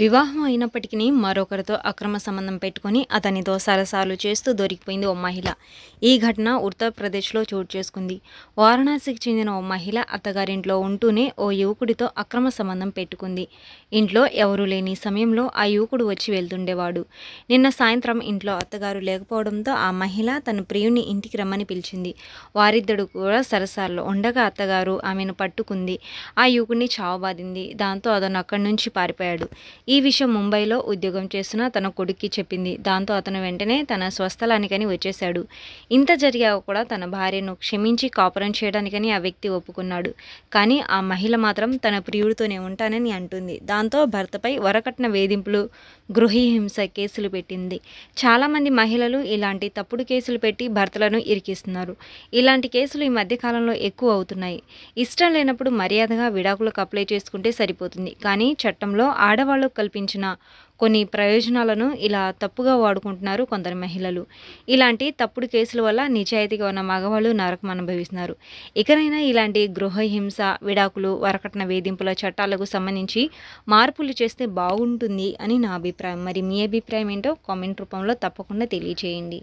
వివాహం అయినప్పటికీ మరొకరితో అక్రమ సంబంధం పెట్టుకుని అతనితో సరసాలు చేస్తూ దొరికిపోయింది ఓ మహిళ ఈ ఘటన ఉత్తరప్రదేశ్లో చోటు చేసుకుంది వారణాసికి చెందిన ఓ మహిళ అత్తగారింట్లో ఉంటూనే ఓ యువకుడితో అక్రమ సంబంధం పెట్టుకుంది ఇంట్లో ఎవరూ లేని సమయంలో ఆ యువకుడు వచ్చి వెళ్తుండేవాడు నిన్న సాయంత్రం ఇంట్లో అత్తగారు లేకపోవడంతో ఆ మహిళ తన ప్రియుని ఇంటికి రమ్మని పిలిచింది వారిద్దరు కూడా సరసాల్లో ఉండగా అత్తగారు ఆమెను పట్టుకుంది ఆ యువకుడిని చావబాదింది దాంతో అతను అక్కడి నుంచి పారిపోయాడు ఈ విషయం ముంబైలో ఉద్యోగం చేస్తున్న తన కొడుక్కి చెప్పింది దాంతో అతను వెంటనే తన స్వస్థలానికని వచ్చేశాడు ఇంత జరిగా కూడా తన భార్యను క్షమించి కాపురం చేయడానికని ఆ వ్యక్తి ఒప్పుకున్నాడు కానీ ఆ మహిళ మాత్రం తన ప్రియుడితోనే ఉంటానని అంటుంది దాంతో భర్తపై వరకట్న వేధింపులు గృహహింస కేసులు పెట్టింది చాలామంది మహిళలు ఇలాంటి తప్పుడు కేసులు పెట్టి భర్తలను ఇరికిస్తున్నారు ఇలాంటి కేసులు ఈ మధ్యకాలంలో ఎక్కువ అవుతున్నాయి ఇష్టం లేనప్పుడు మర్యాదగా విడాకులకు అప్లై చేసుకుంటే సరిపోతుంది కానీ చట్టంలో ఆడవాళ్ళు కల్పించిన కొన్ని ప్రయోజనాలను ఇలా తప్పుగా వాడుకుంటున్నారు కొందరు మహిళలు ఇలాంటి తప్పుడు కేసుల వల్ల నిజాయితీగా ఉన్న మగవాళ్ళు నరకం అనుభవిస్తున్నారు ఇకనైనా ఇలాంటి గృహ హింస విడాకులు వరకట్న వేధింపుల చట్టాలకు సంబంధించి మార్పులు చేస్తే బాగుంటుంది అని నా అభిప్రాయం మరి మీ అభిప్రాయం ఏంటో కామెంట్ రూపంలో తప్పకుండా తెలియజేయండి